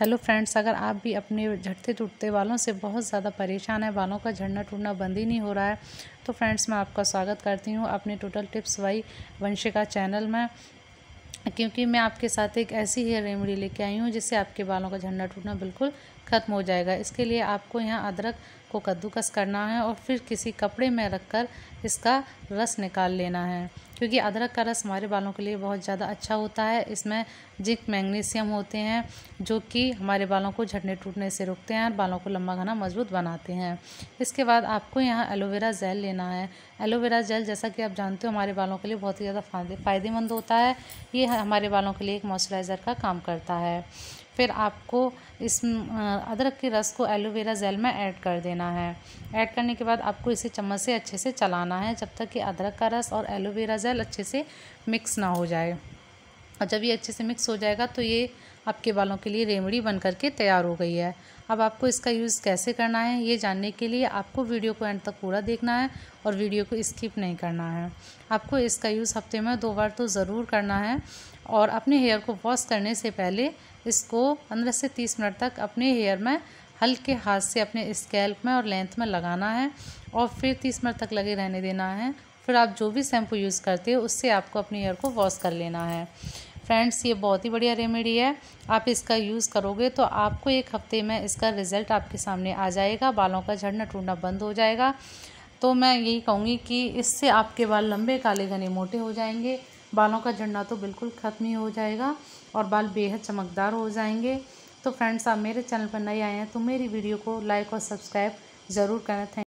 hello friends अगर आप भी अपने झटते टूटते वालों से बहुत ज़्यादा परेशान है बालों का झड़ना टूटना बंद ही नहीं हो रहा है तो फ्रेंड्स मैं आपका स्वागत करती हूँ अपने total tips by Vanshika channel में क्योंकि मैं आपके साथ एक ऐसी हेयर रेमेडी लेके आई हूँ जिससे आपके बालों का झड़ना टूटना बिल्कुल ख़त्म हो जाएगा इसके लिए आपको यहाँ अदरक को कद्दूकस करना है और फिर किसी कपड़े में रख कर इसका रस निकाल लेना है क्योंकि अदरक का रस हमारे बालों के लिए बहुत ज़्यादा अच्छा होता है इसमें जिंक मैग्नीशियम होते हैं जो कि हमारे बालों को झटने टूटने से रोकते हैं और बालों को लंबा घना मजबूत बनाते हैं इसके बाद आपको यहाँ एलोवेरा जेल लेना है एलोवेरा जेल जैसा कि आप जानते हो हमारे बालों के लिए बहुत ही ज़्यादा फ़ायदेमंद होता है ये हमारे बालों के लिए एक मॉइस्चराइज़र का काम करता है फिर आपको इस अदरक के रस को एलोवेरा जेल में ऐड कर देना है ऐड करने के बाद आपको इसे चम्मच से अच्छे से चलाना है जब तक कि अदरक का रस और एलोवेरा जेल अच्छे से मिक्स ना हो जाए और जब ये अच्छे से मिक्स हो जाएगा तो ये आपके बालों के लिए रेमडी बन कर के तैयार हो गई है अब आपको इसका यूज़ कैसे करना है ये जानने के लिए आपको वीडियो को एंड तक पूरा देखना है और वीडियो को स्किप नहीं करना है आपको इसका यूज़ हफ्ते में दो बार तो ज़रूर करना है और अपने हेयर को वॉश करने से पहले इसको पंद्रह से तीस मिनट तक अपने हेयर में हल्के हाथ से अपने स्कैल्प में और लेंथ में लगाना है और फिर तीस मिनट तक लगे रहने देना है फिर आप जो भी शैम्पू यूज़ करते हो उससे आपको अपने हेयर को वॉश कर लेना है फ्रेंड्स ये बहुत ही बढ़िया रेमेडी है आप इसका यूज़ करोगे तो आपको एक हफ्ते में इसका रिज़ल्ट आपके सामने आ जाएगा बालों का झड़ना टूटना बंद हो जाएगा तो मैं यही कहूँगी कि इससे आपके बाल लंबे काले घने मोटे हो जाएंगे बालों का झड़ना तो बिल्कुल ख़त्म ही हो जाएगा और बाल बेहद चमकदार हो जाएंगे तो फ्रेंड्स आप मेरे चैनल पर नए आए हैं तो मेरी वीडियो को लाइक और सब्सक्राइब ज़रूर करें थैंक